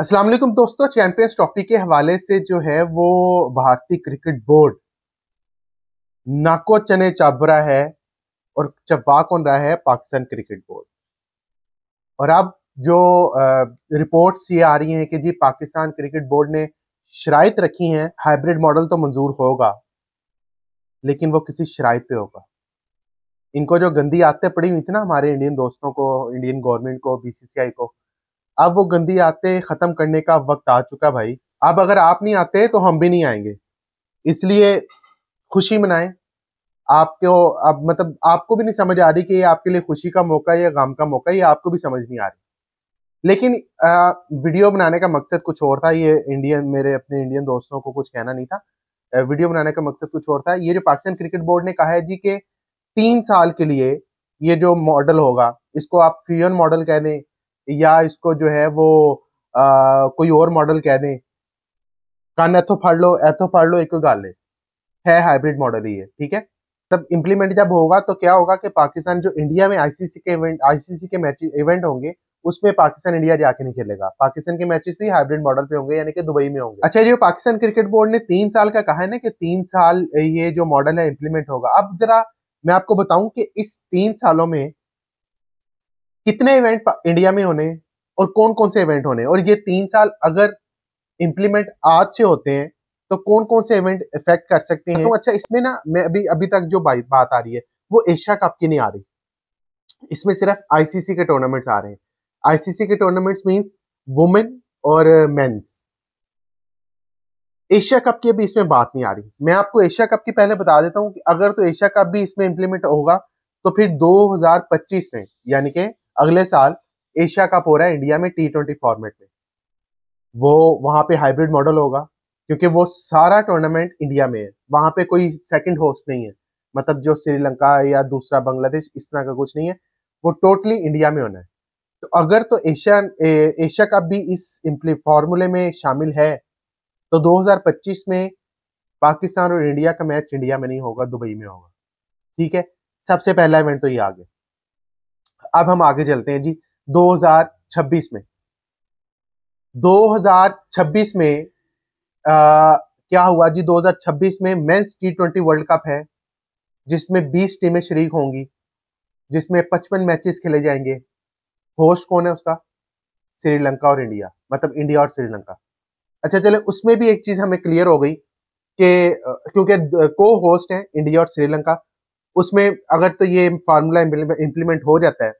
अस्सलाम वालेकुम दोस्तों चैंपियंस ट्रॉफी के हवाले से जो है वो भारतीय क्रिकेट बोर्ड नाको चने चाबरा रहा है और चबा कौन रहा है पाकिस्तान क्रिकेट बोर्ड और अब जो रिपोर्ट्स ये आ रही हैं कि जी पाकिस्तान क्रिकेट बोर्ड ने शरात रखी हैं हाइब्रिड मॉडल तो मंजूर होगा लेकिन वो किसी शराय पे होगा इनको जो गंदी आदतें पड़ी हुई थी ना हमारे इंडियन दोस्तों को इंडियन गवर्नमेंट को बीसीसीआई को अब वो गंदी आते ख़त्म करने का वक्त आ चुका भाई अब अगर आप नहीं आते तो हम भी नहीं आएंगे इसलिए खुशी मनाए आपको अब मतलब आपको भी नहीं समझ आ रही कि ये आपके लिए खुशी का मौका या गम का मौका ये आपको भी समझ नहीं आ रही लेकिन आ, वीडियो बनाने का मकसद कुछ और था ये इंडियन मेरे अपने इंडियन दोस्तों को कुछ कहना नहीं था वीडियो बनाने का मकसद कुछ और था ये जो पाकिस्तान क्रिकेट बोर्ड ने कहा है जी के तीन साल के लिए ये जो मॉडल होगा इसको आप फ्यून मॉडल कह दें या इसको जो है वो आ, कोई और मॉडल कह दें कान एथो फाड़ लो एथो फाड़ लो एक गाले है हाइब्रिड मॉडल ही है ठीक है तब इम्प्लीमेंट जब होगा तो क्या होगा कि पाकिस्तान जो इंडिया में आईसीसी के इवेंट आईसीसी के मैच इवेंट होंगे उसमें पाकिस्तान इंडिया जाके नहीं खेलेगा पाकिस्तान के मैचेस भी हाइब्रिड मॉडल पे होंगे यानी कि दुबई में होंगे अच्छा जो पाकिस्तान क्रिकेट बोर्ड ने तीन साल का कहा है ना कि तीन साल ये जो मॉडल है इम्प्लीमेंट होगा अब जरा मैं आपको बताऊं कि इस तीन सालों में कितने इवेंट इंडिया में होने और कौन कौन से इवेंट होने और ये तीन साल अगर इम्प्लीमेंट आज से होते हैं तो कौन कौन से इवेंट इफेक्ट कर सकते हैं तो अच्छा इसमें ना मैं अभी अभी तक जो बात आ रही है वो एशिया कप की नहीं आ रही इसमें सिर्फ आईसीसी के टूर्नामेंट्स आ रहे हैं आईसीसी के टूर्नामेंट्स मीन्स वुमेन और मेन्स एशिया कप की अभी इसमें बात नहीं आ रही मैं आपको एशिया कप की पहले बता देता हूँ कि अगर तो एशिया कप भी इसमें इम्प्लीमेंट होगा तो फिर 2025 में यानी कि अगले साल एशिया कप हो रहा है इंडिया में टी ट्वेंटी फॉर्मेट में वो वहां पे हाइब्रिड मॉडल होगा क्योंकि वो सारा टूर्नामेंट इंडिया में है वहां पे कोई सेकंड होस्ट नहीं है मतलब जो श्रीलंका या दूसरा बांग्लादेश इस तरह का कुछ नहीं है वो टोटली इंडिया में होना है तो अगर तो एशिया एशिया कप भी इस फॉर्मूले में शामिल है तो 2025 में पाकिस्तान और इंडिया का मैच इंडिया में नहीं होगा दुबई में होगा ठीक है सबसे पहला इवेंट तो ये आ गया अब हम आगे चलते हैं जी 2026 में 2026 में आ, क्या हुआ जी 2026 में men's T twenty world cup है जिसमें 20 टीमें शरीक होंगी जिसमें 55 मैचेस खेले जाएंगे होस्ट कौन है उसका श्रीलंका और इंडिया मतलब इंडिया और श्रीलंका अच्छा चले उसमें भी एक चीज हमें क्लियर हो गई कि क्योंकि को होस्ट है इंडिया और श्रीलंका उसमें अगर तो ये फार्मूला इम्प्लीमेंट हो जाता है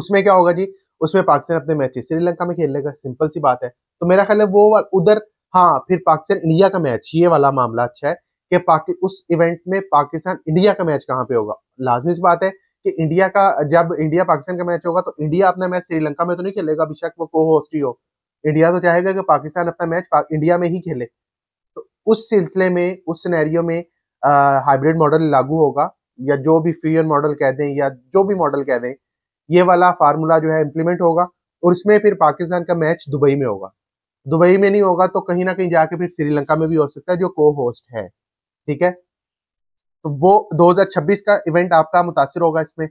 उसमें क्या होगा जी उसमें पाकिस्तान अपने मैच श्रीलंका में खेल लेगा सिंपल सी बात है तो मेरा ख्याल है वो उधर हाँ फिर पाकिस्तान इंडिया का मैच ये वाला मामला अच्छा है कि पाकि उस इवेंट में पाकिस्तान इंडिया का मैच कहाँ पे होगा लाजमी सी बात है कि इंडिया का जब इंडिया पाकिस्तान का मैच होगा तो इंडिया अपना मैच श्रीलंका में तो नहीं खेलेगा बेशक वो को होस्ट ही हो इंडिया तो चाहेगा कि पाकिस्तान अपना मैच इंडिया में ही खेले तो उस सिलसिले में उस सिनेरियो में हाइब्रिड मॉडल लागू होगा या जो भी फ्यूजन मॉडल कह दें या जो भी मॉडल कह दें ये वाला फार्मूला जो है इम्प्लीमेंट होगा और उसमें फिर पाकिस्तान का मैच दुबई में होगा दुबई में नहीं होगा तो कहीं ना कहीं जाके फिर श्रीलंका में भी हो सकता है जो को होस्ट है ठीक है तो वो 2026 का इवेंट आपका मुतासर होगा इसमें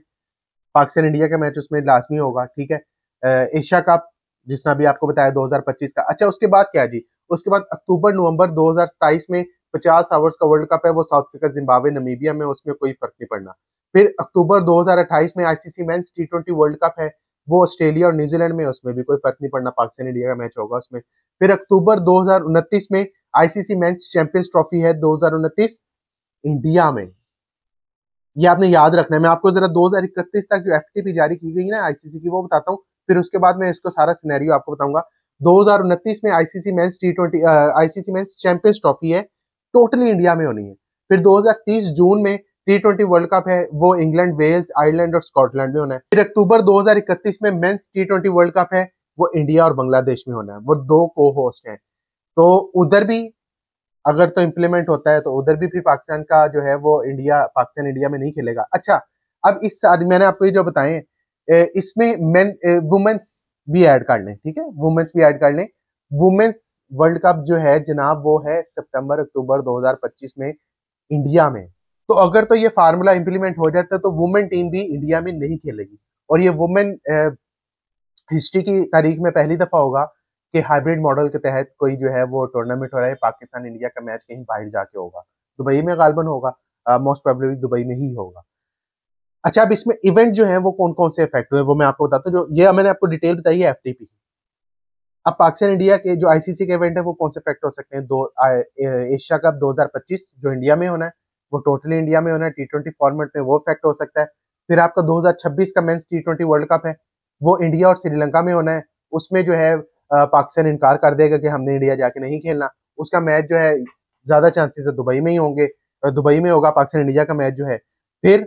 पाकिस्तान इंडिया का मैच उसमें लाजमी होगा ठीक है एशिया कप जिसने अभी आपको बताया 2025 का अच्छा उसके बाद क्या जी उसके बाद अक्टूबर नवंबर 2027 में पचास आवर्स का वर्ल्ड कप है वो साउथ अफ्रीका जिम्बावे नमीबिया में उसमें कोई फर्क नहीं पड़ना फिर अक्टूबर 2028 में आईसीसी मैं टी ट्वेंटी वर्ल्ड कप है वो ऑस्ट्रेलिया और न्यूजीलैंड में उसमें भी कोई फर्क नहीं पड़ना पाकिस्तान इंडिया का मैच होगा उसमें फिर अक्टूबर दो में आईसीसी मैं चैंपियंस ट्रॉफी है दो इंडिया में ये आपने याद रखना है मैं आपको जरा दो तक जो एफ जारी की गई ना आईसीसी की वो बताता हूँ फिर उसके बाद मैं इसको सारा सिनेरियो आपको बताऊंगा 2029 में ICC men's T twenty ICC men's champions trophy है टोटली इंडिया में होनी है फिर 2030 जून में टी ट्वेंटी वर्ल्ड कप है वो इंग्लैंड वेल्स आयरलैंड और स्कॉटलैंड में होना है फिर अक्टूबर 2031 में men's T twenty world cup है वो इंडिया और बांग्लादेश में होना है वो दो को होस्ट हैं तो उधर भी अगर तो इम्प्लीमेंट होता है तो उधर भी फिर पाकिस्तान का जो है वो इंडिया पाकिस्तान इंडिया में नहीं खेलेगा अच्छा अब इस मैंने आपको ये जो बताए इसमें मेन वुमेन्स भी ऐड कर लें ठीक है वुमेन्स भी ऐड कर लें वुमेन्स वर्ल्ड कप जो है जनाब वो है सितंबर अक्टूबर 2025 में इंडिया में तो अगर तो ये फार्मूला इंप्लीमेंट हो जाता तो वुमेन टीम भी इंडिया में नहीं खेलेगी और ये वुमेन हिस्ट्री की तारीख में पहली दफा होगा कि हाइब्रिड मॉडल के तहत कोई जो है वो टूर्नामेंट हो रहा है पाकिस्तान इंडिया का मैच कहीं बाहर जाके होगा दुबई में गालबन होगा मोस्ट प्रॉब्लली दुबई में ही होगा अच्छा अब इसमें इवेंट जो है वो कौन कौन से इफेक्ट हुए वो मैं आपको बताता हूँ जो ये मैंने आपको डिटेल बताई है एफ अब पाकिस्तान इंडिया के जो आईसीसी के इवेंट है वो कौन से फैक्ट हो सकते हैं दो एशिया कप 2025 जो इंडिया में होना है वो टोटली इंडिया में होना है टी ट्वेंटी फॉर्मेट में वो फैक्ट हो सकता है फिर आपका 2026 का men's T twenty world cup है वो इंडिया और श्रीलंका में होना है उसमें जो है पाकिस्तान इनकार कर देगा कि हमने इंडिया जाके नहीं खेलना उसका मैच जो है ज्यादा चांसेस है दुबई में ही होंगे दुबई में होगा पाकिस्तान इंडिया का मैच जो है फिर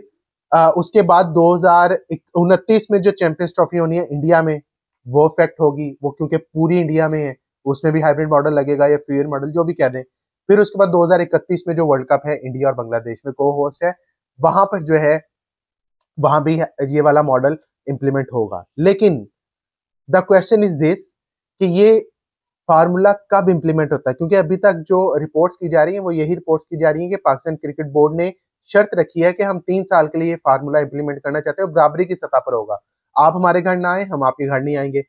आ, उसके बाद दो हजार में जो चैंपियंस ट्रॉफी होनी है इंडिया में वो इफेक्ट होगी वो क्योंकि पूरी इंडिया में है उसमें भी हाइब्रिड मॉडल लगेगा या फ्यूर मॉडल जो भी कह दें फिर उसके बाद 2031 में जो वर्ल्ड कप है इंडिया और बांग्लादेश में को होस्ट है वहां पर जो है वहां भी ये वाला मॉडल इंप्लीमेंट होगा लेकिन द क्वेश्चन इज दिस कि ये फार्मूला कब इंप्लीमेंट होता है क्योंकि अभी तक जो रिपोर्ट्स की जा रही है वो यही रिपोर्ट्स की जा रही है कि पाकिस्तान क्रिकेट बोर्ड ने शर्त रखी है कि हम तीन साल के लिए फार्मूला इंप्लीमेंट करना चाहते हैं और बराबरी की सतह पर होगा आप हमारे घर ना आए हम आपके घर नहीं आएंगे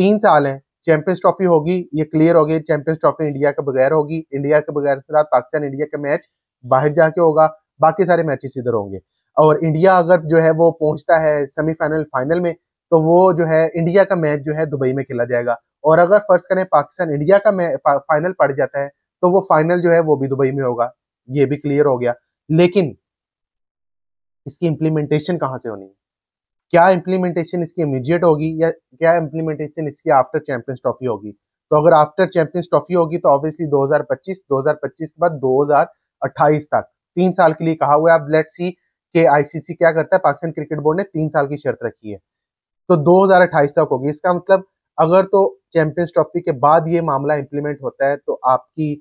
तीन साल है चैंपियंस ट्रॉफी होगी ये क्लियर हो गई चैंपियंस ट्रॉफी इंडिया के बगैर होगी इंडिया के बगैर फिलहाल पाकिस्तान इंडिया का मैच बाहर जाके होगा बाकी सारे मैचेस इधर होंगे और इंडिया अगर जो है वो पहुंचता है सेमीफाइनल फाइनल में तो वो जो है इंडिया का मैच जो है दुबई में खेला जाएगा और अगर फर्स्ट करें पाकिस्तान इंडिया का फाइनल पड़ जाता है तो वो फाइनल जो है वो भी दुबई में होगा ये भी क्लियर हो गया लेकिन इसकी इम्प्लीमेंटेशन कहां से होनी है क्या इम्प्लीमेंटेशन इसकी इमीडिएट होगी या क्या इम्प्लीमेंटेशन इसकी आफ्टर चैंपियंस ट्रॉफी होगी तो अगर आफ्टर चैंपियंस ट्रॉफी होगी तो ऑब्वियसली 2025 2025 के बाद 2028 तक तीन साल के लिए कहा हुआ है अब लेट सी के आईसीसी क्या करता है पाकिस्तान क्रिकेट बोर्ड ने तीन साल की शर्त रखी है तो 2028 तक होगी इसका मतलब अगर तो चैंपियंस ट्रॉफी के बाद ये मामला इम्प्लीमेंट होता है तो आपकी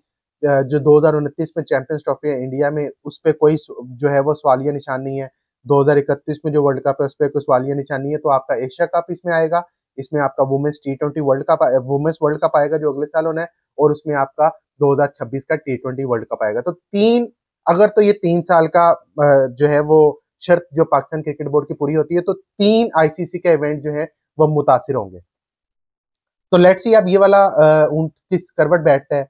जो दो में चैंपियंस ट्रॉफी है इंडिया में उस पर कोई जो है वो सवालिया निशान नहीं है 2031 में जो वर्ल्ड कप है उस पर कुछ वालिया निशानी है तो आपका एशिया कप इसमें आएगा इसमें आपका women's T twenty world cup women's world cup आएगा जो अगले साल होना है और उसमें आपका 2026 का टी ट्वेंटी वर्ल्ड कप आएगा तो तीन अगर तो ये तीन साल का जो है वो शर्त जो पाकिस्तान क्रिकेट बोर्ड की पूरी होती है तो तीन आईसीसी के इवेंट जो है वह मुतासर होंगे तो लेट्स सी अब ये वाला ऊंट किस करवट बैठता है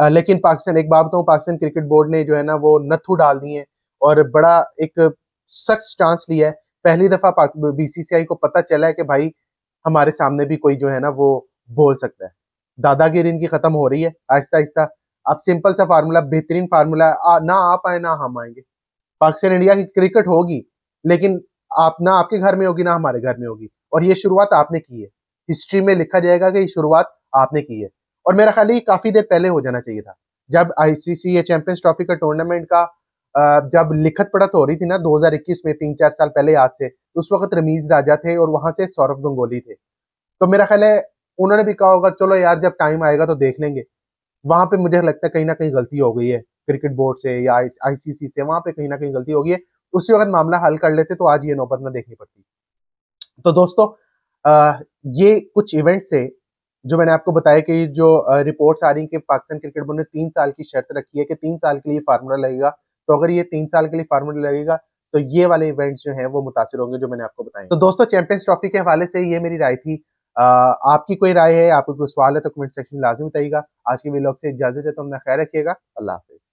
आ, लेकिन पाकिस्तान एक बात बताऊँ पाकिस्तान क्रिकेट बोर्ड ने जो है ना वो नथु डाल दिए और बड़ा एक सख्त स्टांस लिया है पहली दफा बीसीसीआई को पता चला है कि भाई हमारे सामने भी कोई जो है ना वो बोल सकता है दादागिरी इनकी खत्म हो रही है आहिस्ता आहिस्ता अब सिंपल सा फार्मूला बेहतरीन फार्मूला ना आप आए ना हम आएंगे पाकिस्तान इंडिया की क्रिकेट होगी लेकिन आप ना आपके घर में होगी ना हमारे घर में होगी और ये शुरुआत आपने की है हिस्ट्री में लिखा जाएगा कि ये शुरुआत आपने की है और मेरा ख्याल ये काफी देर पहले हो जाना चाहिए था जब आईसीसी या चैंपियंस ट्रॉफी का टूर्नामेंट का जब लिखत पढ़त हो रही थी ना 2021 में तीन चार साल पहले याद से उस वक्त रमीज राजा थे और वहां से सौरभ गंगोली थे तो मेरा ख्याल है उन्होंने भी कहा होगा चलो यार जब टाइम आएगा तो देख लेंगे वहां पे मुझे लगता है कहीं ना कहीं गलती हो गई है क्रिकेट बोर्ड से या आईसीसी से वहां पे कहीं ना कहीं गलती हो गई है उसी वक्त मामला हल कर लेते तो आज ये नौबत में देखनी पड़ती तो दोस्तों आ, ये कुछ इवेंट्स है जो मैंने आपको बताया कि जो रिपोर्ट्स आ रही कि पाकिस्तान क्रिकेट बोर्ड ने तीन साल की शर्त रखी है कि तीन साल के लिए फार्मूला लगेगा तो अगर ये तीन साल के लिए फार्मूला लगेगा तो ये वाले इवेंट्स जो है वो मुतासर होंगे जो मैंने आपको बताए तो दोस्तों चैंपियंस ट्रॉफी के हवाले से ये मेरी राय थी आपकी कोई राय है आपको कोई सवाल है तो कमेंट सेक्शन में लाजमी बताइएगा आज के वीलॉग से इजाजत है तो हमने ख्याल रखिएगा अल्लाह हाफिज़